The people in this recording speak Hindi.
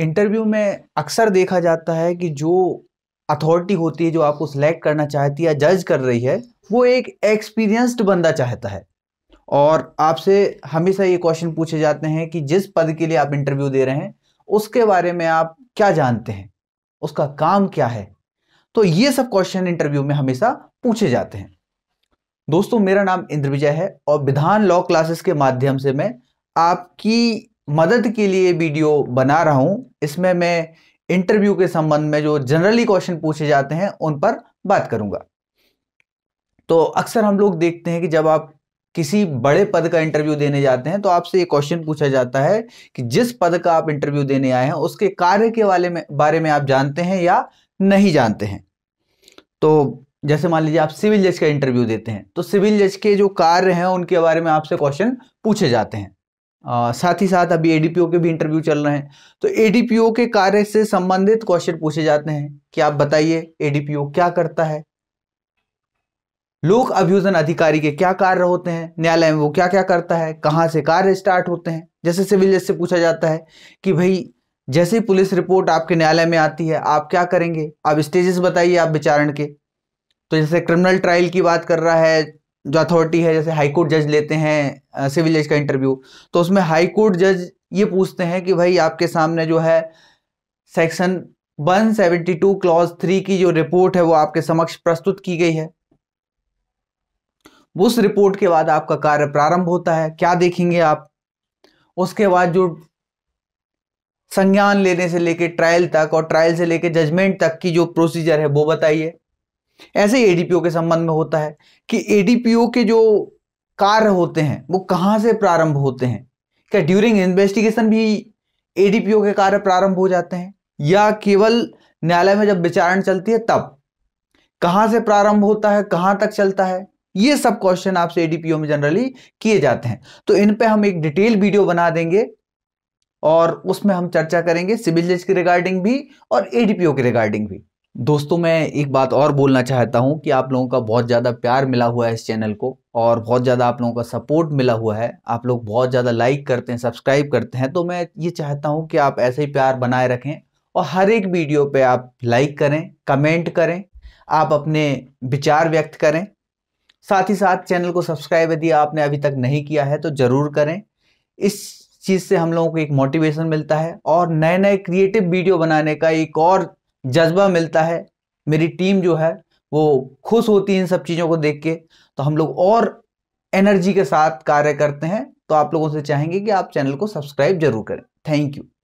इंटरव्यू में अक्सर देखा जाता है कि जो अथॉरिटी होती है जो आपको सिलेक्ट करना चाहती है जज कर रही है वो एक एक्सपीरियंस्ड बंदा चाहता है और आपसे हमेशा ये क्वेश्चन पूछे जाते हैं कि जिस पद के लिए आप इंटरव्यू दे रहे हैं उसके बारे में आप क्या जानते हैं उसका काम क्या है तो ये सब क्वेश्चन इंटरव्यू में हमेशा पूछे जाते हैं दोस्तों मेरा नाम इंद्र विजय है और विधान लॉ क्लासेस के माध्यम से मैं आपकी मदद के लिए वीडियो बना रहा हूं इसमें मैं इंटरव्यू के संबंध में जो जनरली क्वेश्चन पूछे जाते हैं उन पर बात करूंगा तो अक्सर हम लोग देखते हैं कि जब आप किसी बड़े पद का इंटरव्यू देने जाते हैं तो आपसे ये क्वेश्चन पूछा जाता है कि जिस पद का आप इंटरव्यू देने आए हैं उसके कार्य के वाले में बारे में आप जानते हैं या नहीं जानते हैं तो जैसे मान लीजिए आप सिविल जज का इंटरव्यू देते हैं तो सिविल जज के जो कार्य हैं उनके बारे में आपसे क्वेश्चन पूछे जाते हैं साथ ही साथ अभी एडीपीओ के भी इंटरव्यू चल रहे हैं तो एडीपीओ के कार्य से संबंधित क्वेश्चन पूछे जाते हैं कि आप बताइए एडीपीओ क्या करता है लोक अभियोजन अधिकारी के क्या कार्य होते हैं न्यायालय में वो क्या क्या करता है कहाँ से कार्य स्टार्ट होते हैं जैसे सिविल जज से पूछा जाता है कि भाई जैसे ही पुलिस रिपोर्ट आपके न्यायालय में आती है आप क्या करेंगे आप स्टेजेस बताइए आप विचारण के तो जैसे क्रिमिनल ट्रायल की बात कर रहा है जो अथॉरिटी है जैसे हाई कोर्ट जज लेते हैं सिविल जज का इंटरव्यू तो उसमें हाई कोर्ट जज ये पूछते हैं कि भाई आपके सामने जो है सेक्शन 172 क्लॉज थ्री की जो रिपोर्ट है वो आपके समक्ष प्रस्तुत की गई है उस रिपोर्ट के बाद आपका कार्य प्रारंभ होता है क्या देखेंगे आप उसके बाद जो संज्ञान लेने से लेके ट्रायल तक और ट्रायल से लेके जजमेंट तक की जो प्रोसीजर है वो बताइए ऐसे एडीपीओ के संबंध में होता है कि एडीपीओ के जो कार्य होते हैं वो कहाँ से प्रारंभ होते हैं क्या ड्यूरिंग इन्वेस्टिगेशन भी एडीपीओ के कार्य प्रारंभ हो जाते हैं या केवल न्यायालय में जब विचारण चलती है तब कहाँ से प्रारंभ होता है कहाँ तक चलता है ये सब क्वेश्चन आपसे एडीपीओ में जनरली किए जाते हैं तो इन पे हम एक डिटेल वीडियो बना देंगे और उसमें हम चर्चा करेंगे सिविल जज के रिगार्डिंग भी और एडीपीओ के रिगार्डिंग भी दोस्तों मैं एक बात और बोलना चाहता हूं कि आप लोगों का बहुत ज़्यादा प्यार मिला हुआ है इस चैनल को और बहुत ज़्यादा आप लोगों का सपोर्ट मिला हुआ है आप लोग बहुत ज़्यादा लाइक करते हैं सब्सक्राइब करते हैं तो मैं ये चाहता हूं कि आप ऐसे ही प्यार बनाए रखें और हर एक वीडियो पे आप लाइक करें कमेंट करें आप अपने विचार व्यक्त करें साथ ही साथ चैनल को सब्सक्राइब यदि आपने अभी तक नहीं किया है तो ज़रूर करें इस चीज़ से हम लोगों को एक मोटिवेशन मिलता है और नए नए क्रिएटिव वीडियो बनाने का एक और जज्बा मिलता है मेरी टीम जो है वो खुश होती है इन सब चीज़ों को देख के तो हम लोग और एनर्जी के साथ कार्य करते हैं तो आप लोगों से चाहेंगे कि आप चैनल को सब्सक्राइब जरूर करें थैंक यू